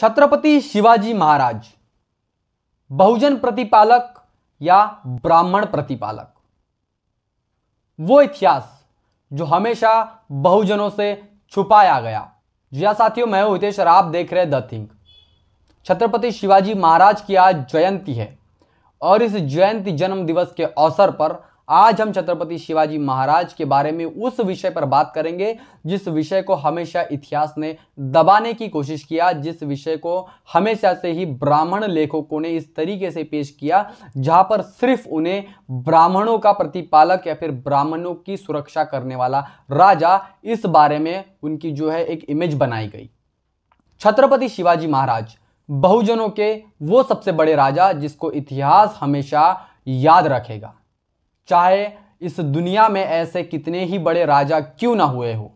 छत्रपति शिवाजी महाराज बहुजन प्रतिपालक या ब्राह्मण प्रतिपालक वो इतिहास जो हमेशा बहुजनों से छुपाया गया जिया साथियों मैं हूं हितेश और आप देख रहे द थिंग छत्रपति शिवाजी महाराज की आज जयंती है और इस जयंती जन्म दिवस के अवसर पर आज हम छत्रपति शिवाजी महाराज के बारे में उस विषय पर बात करेंगे जिस विषय को हमेशा इतिहास ने दबाने की कोशिश किया जिस विषय को हमेशा से ही ब्राह्मण लेखकों ने इस तरीके से पेश किया जहां पर सिर्फ उन्हें ब्राह्मणों का प्रतिपालक या फिर ब्राह्मणों की सुरक्षा करने वाला राजा इस बारे में उनकी जो है एक इमेज बनाई गई छत्रपति शिवाजी महाराज बहुजनों के वो सबसे बड़े राजा जिसको इतिहास हमेशा याद रखेगा चाहे इस दुनिया में ऐसे कितने ही बड़े राजा क्यों ना हुए हो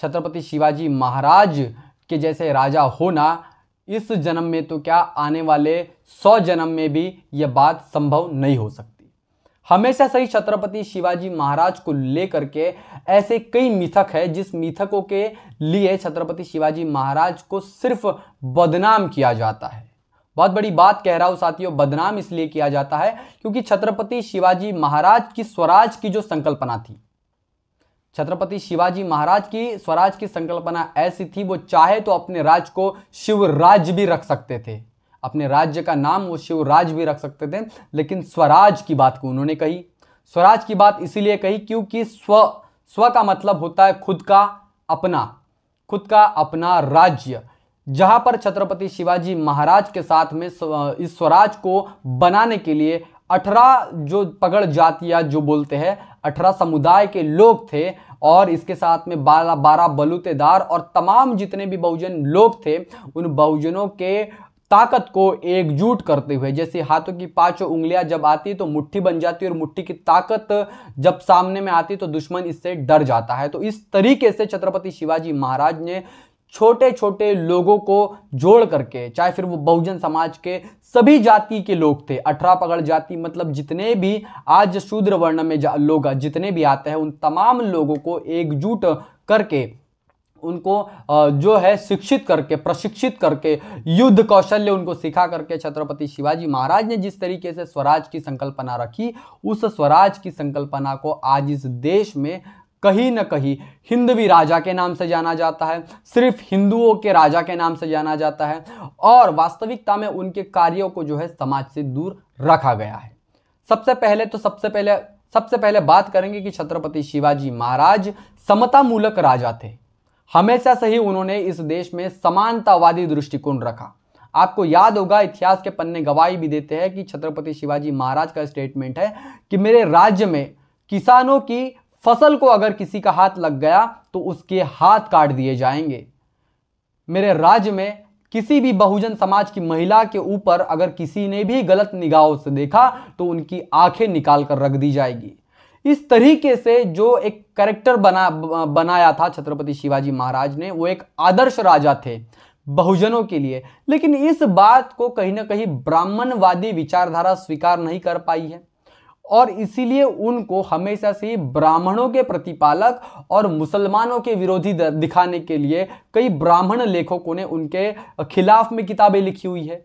छत्रपति शिवाजी महाराज के जैसे राजा होना इस जन्म में तो क्या आने वाले सौ जन्म में भी यह बात संभव नहीं हो सकती हमेशा सही छत्रपति शिवाजी महाराज को लेकर के ऐसे कई मिथक है जिस मिथकों के लिए छत्रपति शिवाजी महाराज को सिर्फ बदनाम किया जाता है बहुत बड़ी बात कह रहा हूँ साथियों बदनाम इसलिए किया जाता है क्योंकि छत्रपति शिवाजी महाराज की स्वराज की जो संकल्पना थी छत्रपति शिवाजी महाराज की स्वराज की संकल्पना ऐसी थी वो चाहे तो अपने राज को शिवराज भी रख सकते थे अपने राज्य का नाम वो शिवराज भी रख सकते थे लेकिन स्वराज की बात को उन्होंने कही स्वराज की बात इसीलिए कही क्योंकि स्व स्व का मतलब होता है खुद का अपना खुद का अपना राज्य जहां पर छत्रपति शिवाजी महाराज के साथ में इस स्वराज को बनाने के लिए अठारह जो पगड़ जातिया जो बोलते हैं अठारह समुदाय के लोग थे और इसके साथ में बारह बारह बलूतेदार और तमाम जितने भी बहुजन लोग थे उन बहुजनों के ताकत को एकजुट करते हुए जैसे हाथों की पांचों उंगलियां जब आती तो मुट्ठी बन जाती है और मुट्ठी की ताकत जब सामने में आती है तो दुश्मन इससे डर जाता है तो इस तरीके से छत्रपति शिवाजी महाराज ने छोटे छोटे लोगों को जोड़ करके चाहे फिर वो बहुजन समाज के सभी जाति के लोग थे अठारह पगड़ जाति मतलब जितने भी आज शूद्र वर्ण में लोग जितने भी आते हैं उन तमाम लोगों को एकजुट करके उनको जो है शिक्षित करके प्रशिक्षित करके युद्ध कौशल्य उनको सिखा करके छत्रपति शिवाजी महाराज ने जिस तरीके से स्वराज की संकल्पना रखी उस स्वराज की संकल्पना को आज इस देश में कहीं ना कहीं हिंदवी राजा के नाम से जाना जाता है सिर्फ हिंदुओं के राजा के नाम से जाना जाता है और वास्तविकता में उनके कार्यों को जो है समाज से दूर रखा गया है सबसे पहले तो सबसे पहले सबसे पहले बात करेंगे कि छत्रपति शिवाजी महाराज समतामूलक राजा थे हमेशा से ही उन्होंने इस देश में समानतावादी दृष्टिकोण रखा आपको याद होगा इतिहास के पन्ने गवाही भी देते हैं कि छत्रपति शिवाजी महाराज का स्टेटमेंट है कि मेरे राज्य में किसानों की फसल को अगर किसी का हाथ लग गया तो उसके हाथ काट दिए जाएंगे मेरे राज्य में किसी भी बहुजन समाज की महिला के ऊपर अगर किसी ने भी गलत निगाहों से देखा तो उनकी आंखें निकाल कर रख दी जाएगी इस तरीके से जो एक करेक्टर बना बनाया था छत्रपति शिवाजी महाराज ने वो एक आदर्श राजा थे बहुजनों के लिए लेकिन इस बात को कहीं ना कहीं ब्राह्मणवादी विचारधारा स्वीकार नहीं कर पाई है और इसीलिए उनको हमेशा से ब्राह्मणों के प्रतिपालक और मुसलमानों के विरोधी दिखाने के लिए कई ब्राह्मण लेखकों ने उनके खिलाफ में किताबें लिखी हुई है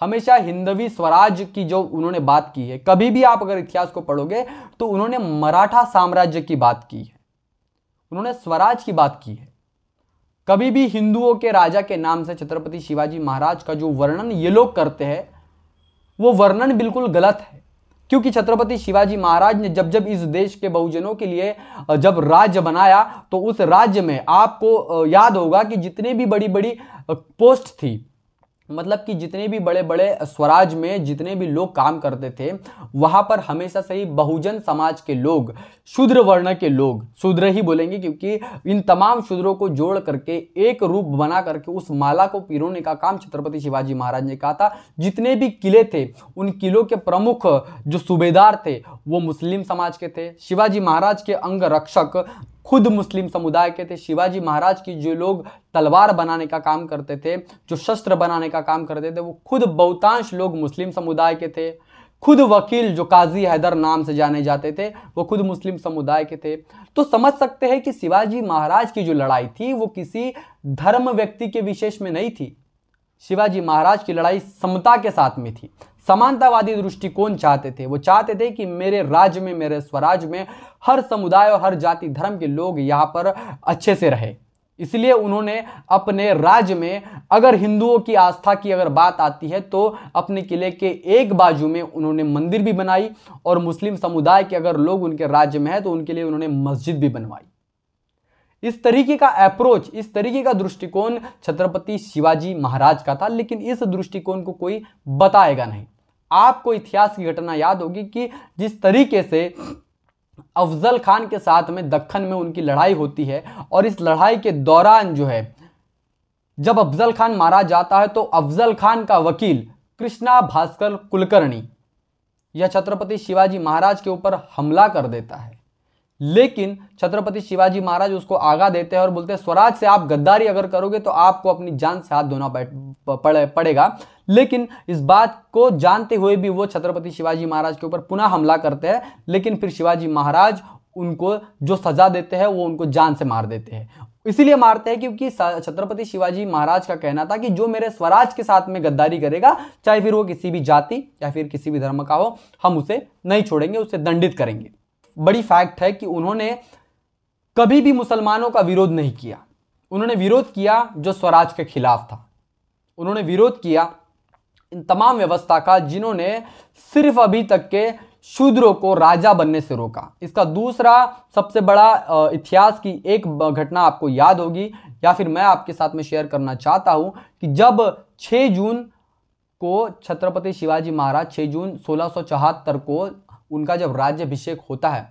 हमेशा हिंदवी स्वराज की जो उन्होंने बात की है कभी भी आप अगर इतिहास को पढ़ोगे तो उन्होंने मराठा साम्राज्य की बात की है उन्होंने स्वराज की बात की है कभी भी हिंदुओं के राजा के नाम से छत्रपति शिवाजी महाराज का जो वर्णन ये लोग करते हैं वो वर्णन बिल्कुल गलत है क्योंकि छत्रपति शिवाजी महाराज ने जब जब इस देश के बहुजनों के लिए जब राज्य बनाया तो उस राज्य में आपको याद होगा कि जितनी भी बड़ी बड़ी पोस्ट थी मतलब कि जितने भी बड़े बड़े स्वराज में जितने भी लोग काम करते थे वहाँ पर हमेशा से ही बहुजन समाज के लोग शूद्र वर्ण के लोग शूद्र ही बोलेंगे क्योंकि इन तमाम शूद्रों को जोड़ करके एक रूप बना करके उस माला को पिरोने का काम छत्रपति शिवाजी महाराज ने कहा था जितने भी किले थे उन किलों के प्रमुख जो सूबेदार थे वो मुस्लिम समाज के थे शिवाजी महाराज के अंग रक्षक खुद मुस्लिम समुदाय के थे शिवाजी महाराज की जो लोग तलवार बनाने का काम करते थे जो शस्त्र बनाने का काम करते थे वो खुद बहुतांश लोग मुस्लिम समुदाय के थे खुद वकील जो काजी हैदर नाम से जाने जाते थे वो खुद मुस्लिम समुदाय के थे तो समझ सकते हैं कि शिवाजी महाराज की जो लड़ाई थी वो किसी धर्म व्यक्ति के विशेष में नहीं थी शिवाजी महाराज की लड़ाई समता के साथ में थी समानतावादी दृष्टिकोण चाहते थे वो चाहते थे कि मेरे राज्य में मेरे स्वराज में हर समुदाय और हर जाति धर्म के लोग यहाँ पर अच्छे से रहे इसलिए उन्होंने अपने राज्य में अगर हिंदुओं की आस्था की अगर बात आती है तो अपने किले के एक बाजू में उन्होंने मंदिर भी बनाई और मुस्लिम समुदाय के अगर लोग उनके राज्य में हैं तो उनके लिए उन्होंने मस्जिद भी बनवाई इस तरीके का अप्रोच इस तरीके का दृष्टिकोण छत्रपति शिवाजी महाराज का था लेकिन इस दृष्टिकोण को कोई बताएगा नहीं आपको इतिहास की घटना याद होगी कि जिस तरीके से अफजल खान के साथ में दखन में उनकी लड़ाई होती है और इस लड़ाई के दौरान जो है जब अफजल खान मारा जाता है तो अफजल खान का वकील कृष्णा भास्कर कुलकर्णी यह छत्रपति शिवाजी महाराज के ऊपर हमला कर देता है लेकिन छत्रपति शिवाजी महाराज उसको आगा देते हैं और बोलते हैं स्वराज से आप गद्दारी अगर करोगे तो आपको अपनी जान से हाथ धोना पड़े पड़ेगा लेकिन इस बात को जानते हुए भी वो छत्रपति शिवाजी महाराज के ऊपर पुनः हमला करते हैं लेकिन फिर शिवाजी महाराज उनको जो सज़ा देते हैं वो उनको जान से मार देते हैं इसीलिए मारते हैं क्योंकि छत्रपति शिवाजी महाराज का कहना था कि जो मेरे स्वराज के साथ में गद्दारी करेगा चाहे फिर वो किसी भी जाति या फिर किसी भी धर्म का हो हम उसे नहीं छोड़ेंगे उसे दंडित करेंगे बड़ी फैक्ट है कि उन्होंने कभी भी मुसलमानों का विरोध नहीं किया उन्होंने विरोध किया जो स्वराज के खिलाफ था उन्होंने विरोध किया इन तमाम व्यवस्था का जिन्होंने सिर्फ अभी तक के शूद्रों को राजा बनने से रोका इसका दूसरा सबसे बड़ा इतिहास की एक घटना आपको याद होगी या फिर मैं आपके साथ में शेयर करना चाहता हूं कि जब 6 जून को छत्रपति शिवाजी महाराज 6 जून सोलह को उनका जब राज्यभिषेक होता है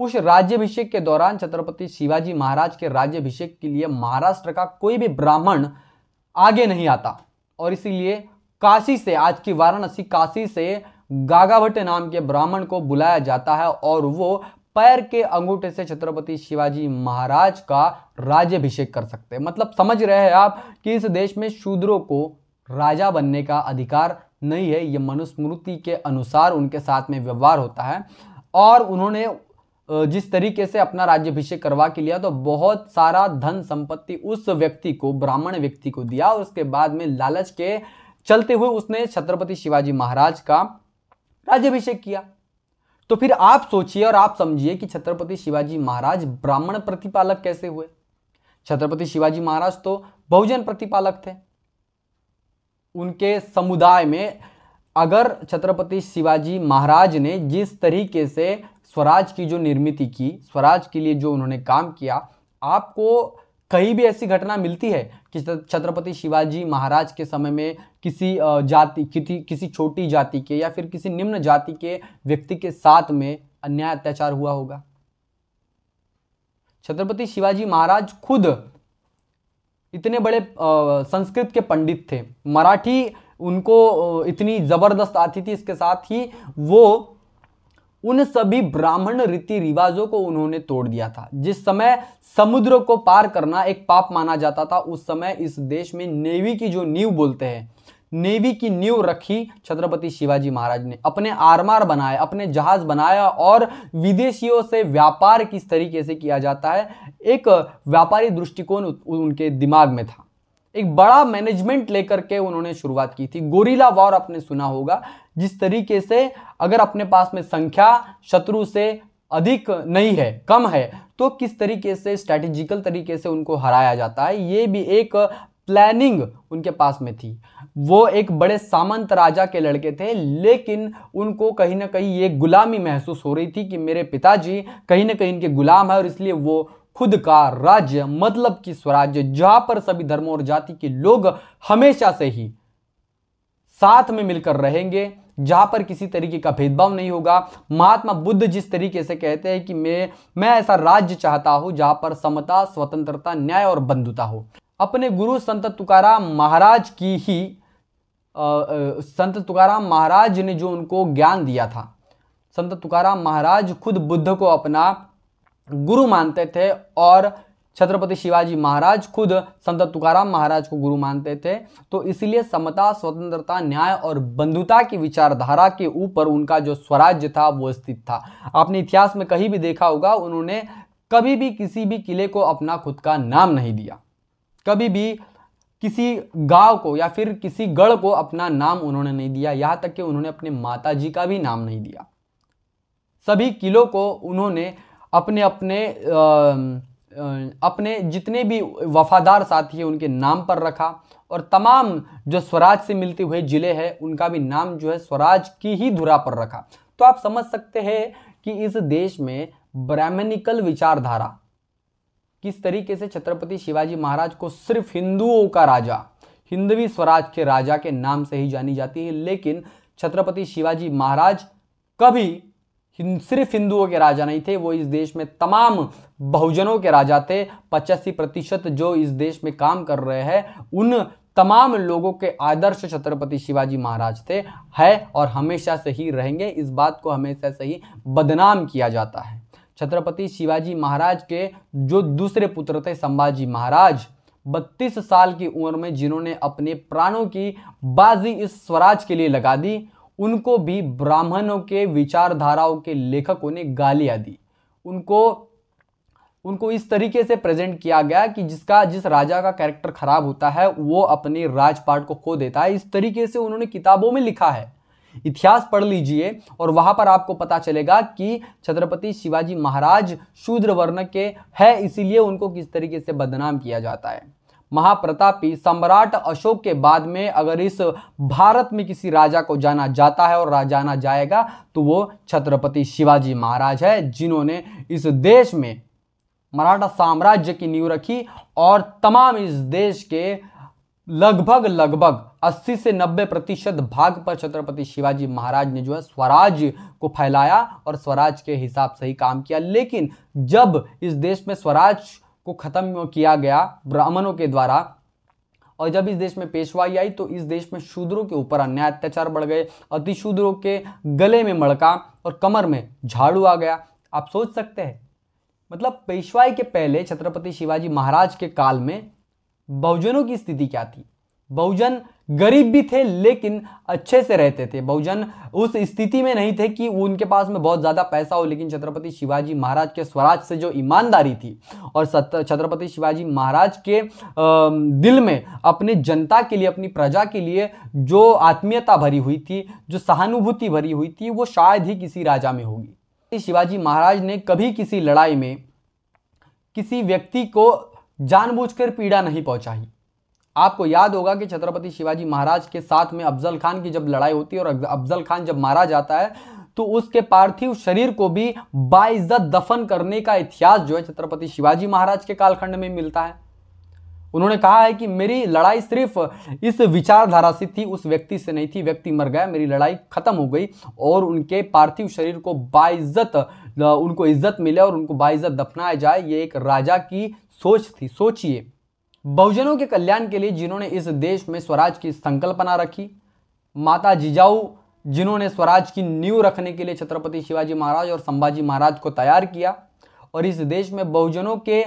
उस राज्यभिषेक के दौरान छत्रपति शिवाजी महाराज के राज्यभिषेक के लिए महाराष्ट्र का कोई भी ब्राह्मण आगे नहीं आता और इसीलिए काशी से आज की वाराणसी काशी से गागाभट्ट नाम के ब्राह्मण को बुलाया जाता है और वो पैर के अंगूठे से छत्रपति शिवाजी महाराज का राज्यभिषेक कर सकते हैं मतलब समझ रहे हैं आप कि इस देश में शूद्रों को राजा बनने का अधिकार नहीं है ये मनुस्मृति के अनुसार उनके साथ में व्यवहार होता है और उन्होंने जिस तरीके से अपना राज्यभिषेक करवा के लिया तो बहुत सारा धन संपत्ति उस व्यक्ति को ब्राह्मण व्यक्ति को दिया और उसके बाद में लालच के चलते हुए उसने छत्रपति शिवाजी महाराज का राज्यभिषेक किया तो फिर आप सोचिए और आप समझिए कि छत्रपति शिवाजी महाराज ब्राह्मण प्रतिपालक कैसे हुए छत्रपति शिवाजी महाराज तो बहुजन प्रतिपालक थे उनके समुदाय में अगर छत्रपति शिवाजी महाराज ने जिस तरीके से स्वराज की जो निर्मित की स्वराज के लिए जो उन्होंने काम किया आपको कहीं भी ऐसी घटना मिलती है कि छत्रपति शिवाजी महाराज के समय में किसी जाति किसी किसी छोटी जाति के या फिर किसी निम्न जाति के व्यक्ति के साथ में अन्याय अत्याचार हुआ होगा छत्रपति शिवाजी महाराज खुद इतने बड़े संस्कृत के पंडित थे मराठी उनको इतनी ज़बरदस्त आती थी इसके साथ ही वो उन सभी ब्राह्मण रीति रिवाजों को उन्होंने तोड़ दिया था जिस समय समुद्र को पार करना एक पाप माना जाता था उस समय इस देश में नेवी की जो नींव बोलते हैं नेवी की नींव रखी छत्रपति शिवाजी महाराज ने अपने आरमार बनाए अपने जहाज बनाया और विदेशियों से व्यापार किस तरीके से किया जाता है एक व्यापारी दृष्टिकोण उनके दिमाग में था एक बड़ा मैनेजमेंट लेकर के उन्होंने शुरुआत की थी गोरीला वॉर आपने सुना होगा जिस तरीके से अगर अपने पास में संख्या शत्रु से अधिक नहीं है कम है तो किस तरीके से स्ट्रैटेजिकल तरीके से उनको हराया जाता है ये भी एक प्लानिंग उनके पास में थी वो एक बड़े सामंत राजा के लड़के थे लेकिन उनको कहीं ना कहीं ये गुलामी महसूस हो रही थी कि मेरे पिताजी कहीं ना कहीं इनके गुलाम है और इसलिए वो खुद का राज्य मतलब कि स्वराज्य जहां पर सभी धर्मों और जाति के लोग हमेशा से ही साथ में मिलकर रहेंगे जहां पर किसी तरीके का भेदभाव नहीं होगा महात्मा बुद्ध जिस तरीके से कहते हैं कि मैं मैं ऐसा राज्य चाहता हूं जहां पर समता स्वतंत्रता न्याय और बंधुता हो अपने गुरु संत तुकाराम महाराज की ही आ, संत तुकाराम महाराज ने जो उनको ज्ञान दिया था संत तुकाराम महाराज खुद बुद्ध को अपना गुरु मानते थे और छत्रपति शिवाजी महाराज खुद संत तुकाराम महाराज को गुरु मानते थे तो इसलिए समता स्वतंत्रता न्याय और बंधुता की विचारधारा के ऊपर उनका जो स्वराज्य था वो स्थित था आपने इतिहास में कहीं भी देखा होगा उन्होंने कभी भी किसी भी किले को अपना खुद का नाम नहीं दिया कभी भी किसी गांव को या फिर किसी गढ़ को अपना नाम उन्होंने नहीं दिया यहाँ तक कि उन्होंने अपने माता जी का भी नाम नहीं दिया सभी किलों को उन्होंने अपने अपने आ, अपने जितने भी वफादार साथी हैं उनके नाम पर रखा और तमाम जो स्वराज से मिलते हुए ज़िले हैं उनका भी नाम जो है स्वराज की ही धुरा पर रखा तो आप समझ सकते हैं कि इस देश में ब्राह्मणिकल विचारधारा किस तरीके से छत्रपति शिवाजी महाराज को सिर्फ हिंदुओं का राजा हिंदवी स्वराज के राजा के नाम से ही जानी जाती है लेकिन छत्रपति शिवाजी महाराज कभी सिर्फ हिंदुओं के राजा नहीं थे वो इस देश में तमाम बहुजनों के राजा थे पचासी प्रतिशत जो इस देश में काम कर रहे हैं उन तमाम लोगों के आदर्श छत्रपति शिवाजी महाराज थे है और हमेशा से ही रहेंगे इस बात को हमेशा से ही बदनाम किया जाता है छत्रपति शिवाजी महाराज के जो दूसरे पुत्र थे संभाजी महाराज 32 साल की उम्र में जिन्होंने अपने प्राणों की बाजी इस स्वराज के लिए लगा दी उनको भी ब्राह्मणों के विचारधाराओं के लेखकों ने गालियाँ दी उनको उनको इस तरीके से प्रेजेंट किया गया कि जिसका जिस राजा का कैरेक्टर खराब होता है वो अपने राजपाट को खो देता है इस तरीके से उन्होंने किताबों में लिखा है इतिहास पढ़ लीजिए और वहां पर आपको पता चलेगा कि छत्रपति शिवाजी महाराज शूद्र वर्ण के है इसीलिए उनको किस तरीके से बदनाम किया जाता है महाप्रतापी सम्राट अशोक के बाद में अगर इस भारत में किसी राजा को जाना जाता है और जाना जाएगा तो वो छत्रपति शिवाजी महाराज है जिन्होंने इस देश में मराठा साम्राज्य की नींव रखी और तमाम इस देश के लगभग लगभग 80 से 90 प्रतिशत भाग पर छत्रपति शिवाजी महाराज ने जो है स्वराज को फैलाया और स्वराज के हिसाब से ही काम किया लेकिन जब इस देश में स्वराज को ख़त्म किया गया ब्राह्मणों के द्वारा और जब इस देश में पेशवाई आई तो इस देश में शूद्रों के ऊपर अन्याय अत्याचार बढ़ गए अति शूद्रों के गले में मड़का और कमर में झाड़ू आ गया आप सोच सकते हैं मतलब पेशवाई के पहले छत्रपति शिवाजी महाराज के काल में बहुजनों की स्थिति क्या थी बहुजन गरीब भी थे लेकिन अच्छे से रहते थे बहुजन उस स्थिति में नहीं थे कि वो उनके पास में बहुत ज़्यादा पैसा हो लेकिन छत्रपति शिवाजी महाराज के स्वराज से जो ईमानदारी थी और छत्रपति शिवाजी महाराज के दिल में अपने जनता के लिए अपनी प्रजा के लिए जो आत्मीयता भरी हुई थी जो सहानुभूति भरी हुई थी वो शायद ही किसी राजा में होगी शिवाजी महाराज ने कभी किसी लड़ाई में किसी व्यक्ति को जानबूझकर पीड़ा नहीं पहुंचाई आपको याद होगा कि छत्रपति शिवाजी महाराज के साथ में अफजल खान की जब लड़ाई होती है और अफजल खान जब मारा जाता है तो उसके पार्थिव शरीर को भी बाइज्जत दफन करने का इतिहास जो है छत्रपति शिवाजी महाराज के कालखंड में मिलता है उन्होंने कहा है कि मेरी लड़ाई सिर्फ इस विचारधारा से थी उस व्यक्ति से नहीं थी व्यक्ति मर गया मेरी लड़ाई खत्म हो गई और उनके पार्थिव शरीर को बाइज्जत उनको इज्जत मिले और उनको बाइज्जत दफनाया जाए ये एक राजा की सोच थी सोचिए बहुजनों के कल्याण के लिए जिन्होंने इस देश में स्वराज की संकल्पना रखी माता जिजाऊ जिन्होंने स्वराज की नींव रखने के लिए छत्रपति शिवाजी महाराज और संभाजी महाराज को तैयार किया और इस देश में बहुजनों के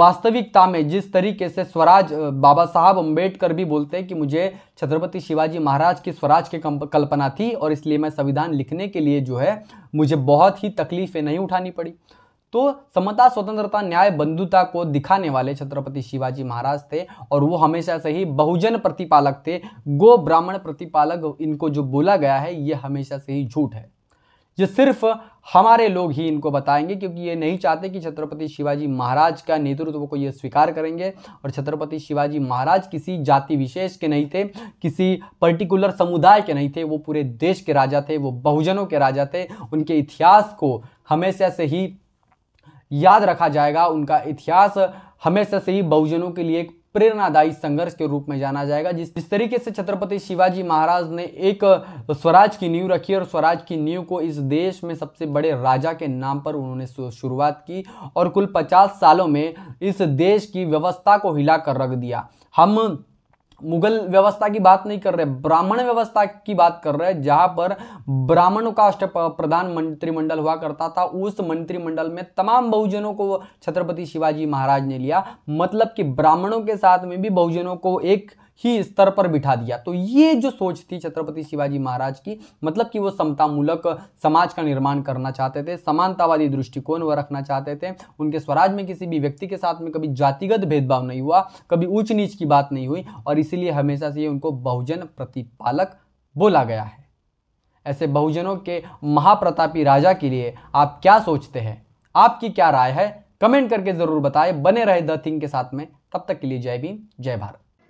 वास्तविकता में जिस तरीके से स्वराज बाबा साहब अम्बेडकर भी बोलते हैं कि मुझे छत्रपति शिवाजी महाराज की स्वराज की कल्पना थी और इसलिए मैं संविधान लिखने के लिए जो है मुझे बहुत ही तकलीफ़ें नहीं उठानी पड़ी तो समता स्वतंत्रता न्याय बंधुता को दिखाने वाले छत्रपति शिवाजी महाराज थे और वो हमेशा से ही बहुजन प्रतिपालक थे गो ब्राह्मण प्रतिपालक इनको जो बोला गया है ये हमेशा से ही झूठ है ये सिर्फ हमारे लोग ही इनको बताएंगे क्योंकि ये नहीं चाहते कि छत्रपति शिवाजी महाराज का नेतृत्व को ये स्वीकार करेंगे और छत्रपति शिवाजी महाराज किसी जाति विशेष के नहीं थे किसी पर्टिकुलर समुदाय के नहीं थे वो पूरे देश के राजा थे वो बहुजनों के राजा थे उनके इतिहास को हमेशा से ही याद रखा जाएगा उनका इतिहास हमेशा से ही बहुजनों के लिए एक प्रेरणादायी संघर्ष के रूप में जाना जाएगा जिस जिस तरीके से छत्रपति शिवाजी महाराज ने एक स्वराज की नींव रखी और स्वराज की नींव को इस देश में सबसे बड़े राजा के नाम पर उन्होंने शुरुआत की और कुल पचास सालों में इस देश की व्यवस्था को हिला कर रख दिया हम मुगल व्यवस्था की बात नहीं कर रहे ब्राह्मण व्यवस्था की बात कर रहे हैं जहां पर ब्राह्मणों का अष्ट प्रधान मंत्रिमंडल हुआ करता था उस मंत्रिमंडल में तमाम बहुजनों को छत्रपति शिवाजी महाराज ने लिया मतलब कि ब्राह्मणों के साथ में भी बहुजनों को एक ही स्तर पर बिठा दिया तो ये जो सोच थी छत्रपति शिवाजी महाराज की मतलब कि वो समतामूलक समाज का निर्माण करना चाहते थे समानतावादी दृष्टिकोण वह रखना चाहते थे उनके स्वराज में किसी भी व्यक्ति के साथ में कभी जातिगत भेदभाव नहीं हुआ कभी ऊंच नीच की बात नहीं हुई और इसीलिए हमेशा से उनको बहुजन प्रतिपालक बोला गया है ऐसे बहुजनों के महाप्रतापी राजा के लिए आप क्या सोचते हैं आपकी क्या राय है कमेंट करके ज़रूर बताएं बने रहे द थिंग के साथ में तब तक के लिए जय भीम जय भारत